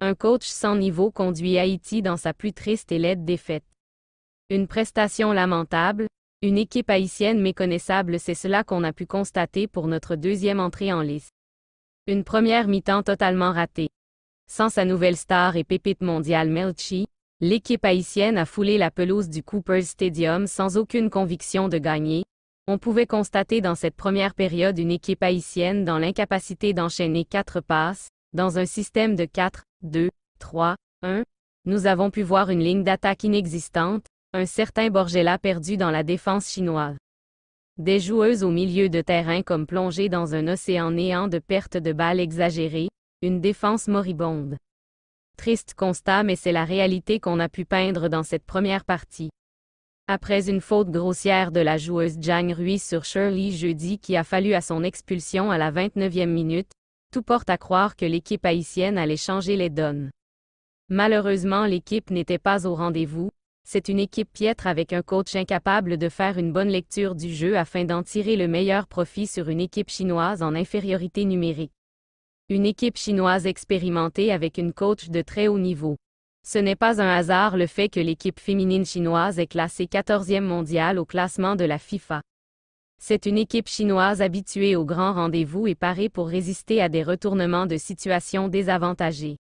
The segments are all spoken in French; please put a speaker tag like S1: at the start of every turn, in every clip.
S1: Un coach sans niveau conduit Haïti dans sa plus triste et laide défaite. Une prestation lamentable, une équipe haïtienne méconnaissable, c'est cela qu'on a pu constater pour notre deuxième entrée en liste. Une première mi-temps totalement ratée. Sans sa nouvelle star et pépite mondiale Melchi, l'équipe haïtienne a foulé la pelouse du Cooper Stadium sans aucune conviction de gagner. On pouvait constater dans cette première période une équipe haïtienne dans l'incapacité d'enchaîner quatre passes, dans un système de quatre, 2, 3, 1, nous avons pu voir une ligne d'attaque inexistante, un certain Borgella perdu dans la défense chinoise. Des joueuses au milieu de terrain comme plongées dans un océan néant de pertes de balles exagérées, une défense moribonde. Triste constat mais c'est la réalité qu'on a pu peindre dans cette première partie. Après une faute grossière de la joueuse Zhang Rui sur Shirley jeudi qui a fallu à son expulsion à la 29e minute, tout porte à croire que l'équipe haïtienne allait changer les donnes. Malheureusement l'équipe n'était pas au rendez-vous, c'est une équipe piètre avec un coach incapable de faire une bonne lecture du jeu afin d'en tirer le meilleur profit sur une équipe chinoise en infériorité numérique. Une équipe chinoise expérimentée avec une coach de très haut niveau. Ce n'est pas un hasard le fait que l'équipe féminine chinoise est classée 14e mondiale au classement de la FIFA. C'est une équipe chinoise habituée aux grands rendez-vous et parée pour résister à des retournements de situation désavantagées.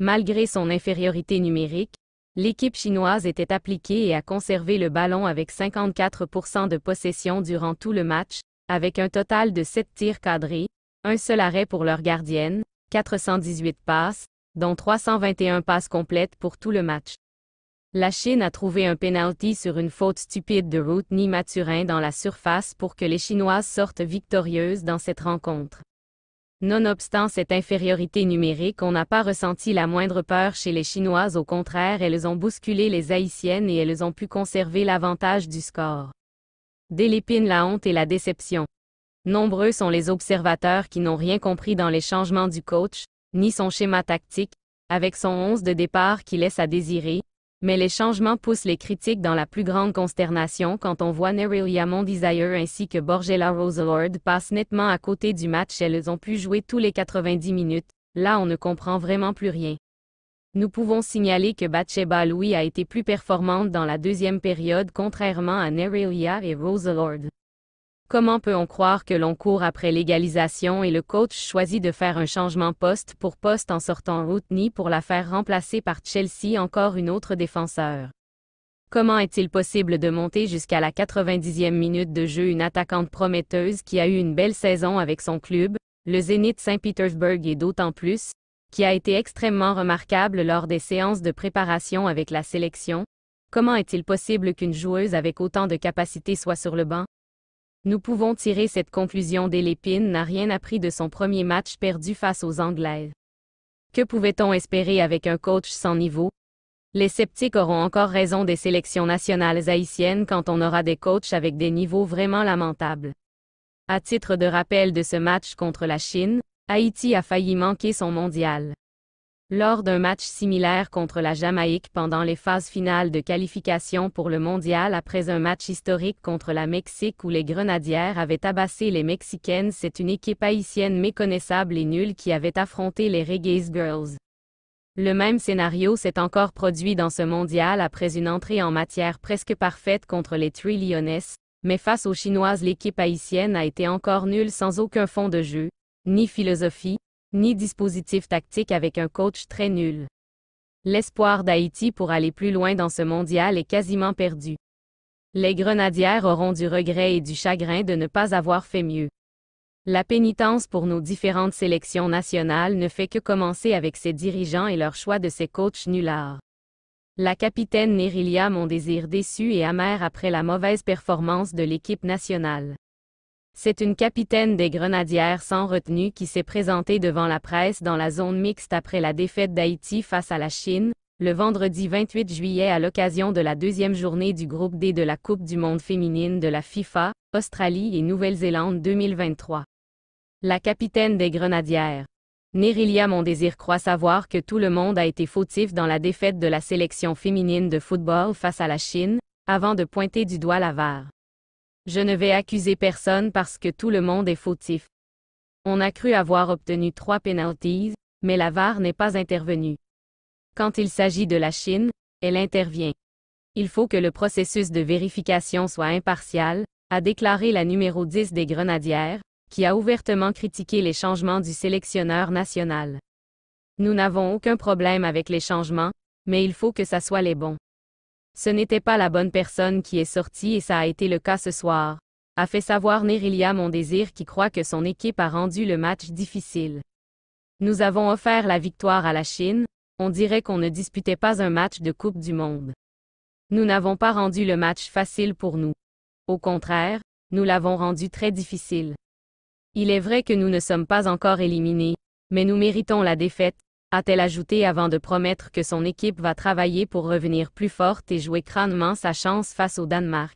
S1: Malgré son infériorité numérique, l'équipe chinoise était appliquée et a conservé le ballon avec 54% de possession durant tout le match, avec un total de 7 tirs cadrés, un seul arrêt pour leur gardienne, 418 passes, dont 321 passes complètes pour tout le match. La Chine a trouvé un penalty sur une faute stupide de ni Maturin dans la surface pour que les Chinoises sortent victorieuses dans cette rencontre. Nonobstant cette infériorité numérique, on n'a pas ressenti la moindre peur chez les Chinoises, au contraire, elles ont bousculé les Haïtiennes et elles ont pu conserver l'avantage du score. Dès l'épine la honte et la déception. Nombreux sont les observateurs qui n'ont rien compris dans les changements du coach, ni son schéma tactique, avec son 11 de départ qui laisse à désirer, mais les changements poussent les critiques dans la plus grande consternation quand on voit Nerelia desire ainsi que Borgella Rosalord passent nettement à côté du match. Elles ont pu jouer tous les 90 minutes, là on ne comprend vraiment plus rien. Nous pouvons signaler que Batsheba Louis a été plus performante dans la deuxième période contrairement à Nerelia et Rosalord. Comment peut-on croire que l'on court après l'égalisation et le coach choisit de faire un changement poste pour poste en sortant ni pour la faire remplacer par Chelsea encore une autre défenseur? Comment est-il possible de monter jusqu'à la 90e minute de jeu une attaquante prometteuse qui a eu une belle saison avec son club, le Zénith Saint-Pétersbourg et d'autant plus, qui a été extrêmement remarquable lors des séances de préparation avec la sélection? Comment est-il possible qu'une joueuse avec autant de capacité soit sur le banc? Nous pouvons tirer cette conclusion dès l'épine n'a rien appris de son premier match perdu face aux Anglais. Que pouvait-on espérer avec un coach sans niveau? Les sceptiques auront encore raison des sélections nationales haïtiennes quand on aura des coachs avec des niveaux vraiment lamentables. À titre de rappel de ce match contre la Chine, Haïti a failli manquer son mondial lors d'un match similaire contre la Jamaïque pendant les phases finales de qualification pour le mondial après un match historique contre la Mexique où les Grenadières avaient abassé les Mexicaines, c'est une équipe haïtienne méconnaissable et nulle qui avait affronté les Reggae's Girls. Le même scénario s'est encore produit dans ce mondial après une entrée en matière presque parfaite contre les Three mais face aux Chinoises l'équipe haïtienne a été encore nulle sans aucun fond de jeu, ni philosophie, ni dispositif tactique avec un coach très nul. L'espoir d'Haïti pour aller plus loin dans ce mondial est quasiment perdu. Les grenadières auront du regret et du chagrin de ne pas avoir fait mieux. La pénitence pour nos différentes sélections nationales ne fait que commencer avec ses dirigeants et leur choix de ses coachs nullards. La capitaine Nérilia désir déçu et amer après la mauvaise performance de l'équipe nationale. C'est une capitaine des grenadières sans retenue qui s'est présentée devant la presse dans la zone mixte après la défaite d'Haïti face à la Chine, le vendredi 28 juillet à l'occasion de la deuxième journée du groupe D de la Coupe du monde féminine de la FIFA, Australie et Nouvelle-Zélande 2023. La capitaine des grenadières. Nérilia Mondésir croit savoir que tout le monde a été fautif dans la défaite de la sélection féminine de football face à la Chine, avant de pointer du doigt l'avare. Je ne vais accuser personne parce que tout le monde est fautif. On a cru avoir obtenu trois pénalties, mais la VAR n'est pas intervenue. Quand il s'agit de la Chine, elle intervient. Il faut que le processus de vérification soit impartial, a déclaré la numéro 10 des Grenadières, qui a ouvertement critiqué les changements du sélectionneur national. Nous n'avons aucun problème avec les changements, mais il faut que ça soit les bons. Ce n'était pas la bonne personne qui est sortie et ça a été le cas ce soir. A fait savoir Nerilia Mondésir qui croit que son équipe a rendu le match difficile. Nous avons offert la victoire à la Chine, on dirait qu'on ne disputait pas un match de Coupe du Monde. Nous n'avons pas rendu le match facile pour nous. Au contraire, nous l'avons rendu très difficile. Il est vrai que nous ne sommes pas encore éliminés, mais nous méritons la défaite, a-t-elle ajouté avant de promettre que son équipe va travailler pour revenir plus forte et jouer crânement sa chance face au Danemark.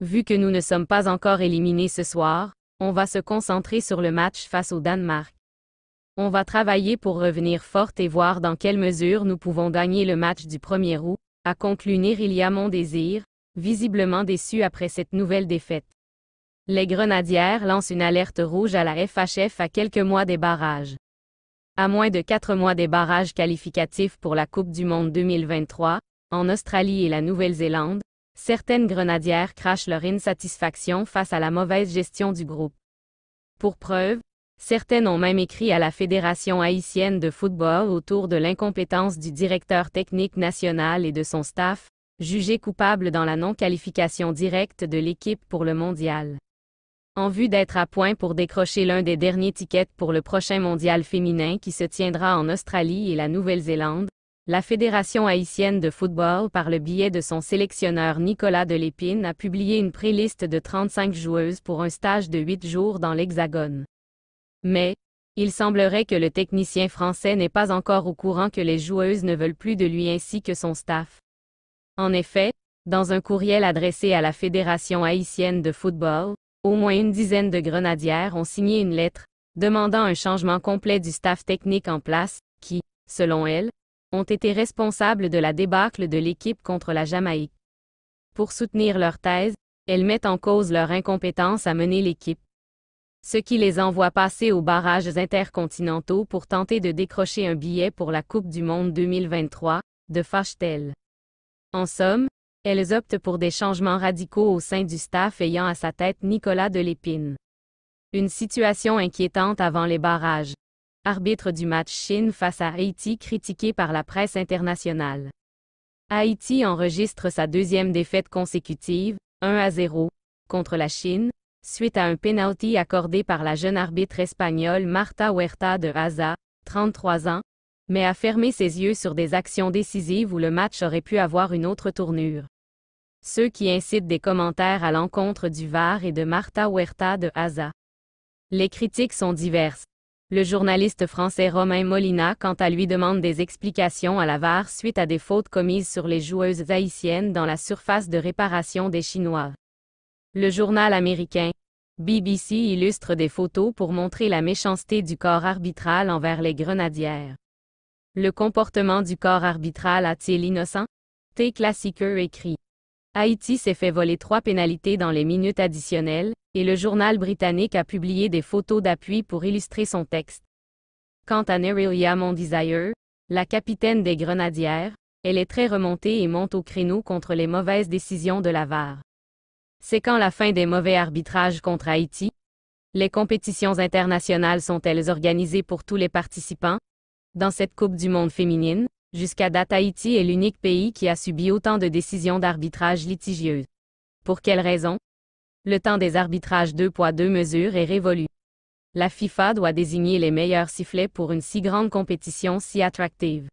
S1: Vu que nous ne sommes pas encore éliminés ce soir, on va se concentrer sur le match face au Danemark. On va travailler pour revenir forte et voir dans quelle mesure nous pouvons gagner le match du 1er août, a conclu Nirilia Mondésir, visiblement déçu après cette nouvelle défaite. Les Grenadières lancent une alerte rouge à la FHF à quelques mois des barrages. À moins de quatre mois des barrages qualificatifs pour la Coupe du Monde 2023, en Australie et la Nouvelle-Zélande, certaines grenadières crachent leur insatisfaction face à la mauvaise gestion du groupe. Pour preuve, certaines ont même écrit à la Fédération haïtienne de football autour de l'incompétence du directeur technique national et de son staff, jugé coupable dans la non-qualification directe de l'équipe pour le mondial en vue d'être à point pour décrocher l'un des derniers tickets pour le prochain mondial féminin qui se tiendra en Australie et la Nouvelle-Zélande, la Fédération haïtienne de football, par le biais de son sélectionneur Nicolas Delépine, a publié une préliste de 35 joueuses pour un stage de 8 jours dans l'Hexagone. Mais, il semblerait que le technicien français n'est pas encore au courant que les joueuses ne veulent plus de lui ainsi que son staff. En effet, dans un courriel adressé à la Fédération haïtienne de football, au moins une dizaine de grenadières ont signé une lettre, demandant un changement complet du staff technique en place, qui, selon elles, ont été responsables de la débâcle de l'équipe contre la Jamaïque. Pour soutenir leur thèse, elles mettent en cause leur incompétence à mener l'équipe. Ce qui les envoie passer aux barrages intercontinentaux pour tenter de décrocher un billet pour la Coupe du Monde 2023, de Fachtel. En somme, elles optent pour des changements radicaux au sein du staff ayant à sa tête Nicolas de Lépine. Une situation inquiétante avant les barrages. Arbitre du match Chine face à Haïti critiqué par la presse internationale. Haïti enregistre sa deuxième défaite consécutive, 1 à 0, contre la Chine, suite à un penalty accordé par la jeune arbitre espagnole Marta Huerta de Haza, 33 ans, mais a fermé ses yeux sur des actions décisives où le match aurait pu avoir une autre tournure ceux qui incitent des commentaires à l'encontre du VAR et de Marta Huerta de Haza. Les critiques sont diverses. Le journaliste français Romain Molina quant à lui demande des explications à la VAR suite à des fautes commises sur les joueuses haïtiennes dans la surface de réparation des Chinois. Le journal américain BBC illustre des photos pour montrer la méchanceté du corps arbitral envers les grenadières. Le comportement du corps arbitral a-t-il innocent? T. Classiqueux écrit. Haïti s'est fait voler trois pénalités dans les minutes additionnelles, et le journal britannique a publié des photos d'appui pour illustrer son texte. Quant à Nerilia Mondesire, la capitaine des Grenadières, elle est très remontée et monte au créneau contre les mauvaises décisions de la VAR. C'est quand la fin des mauvais arbitrages contre Haïti? Les compétitions internationales sont-elles organisées pour tous les participants? Dans cette Coupe du monde féminine, Jusqu'à date Haïti est l'unique pays qui a subi autant de décisions d'arbitrage litigieuses. Pour quelles raisons Le temps des arbitrages deux poids deux mesures est révolu. La FIFA doit désigner les meilleurs sifflets pour une si grande compétition si attractive.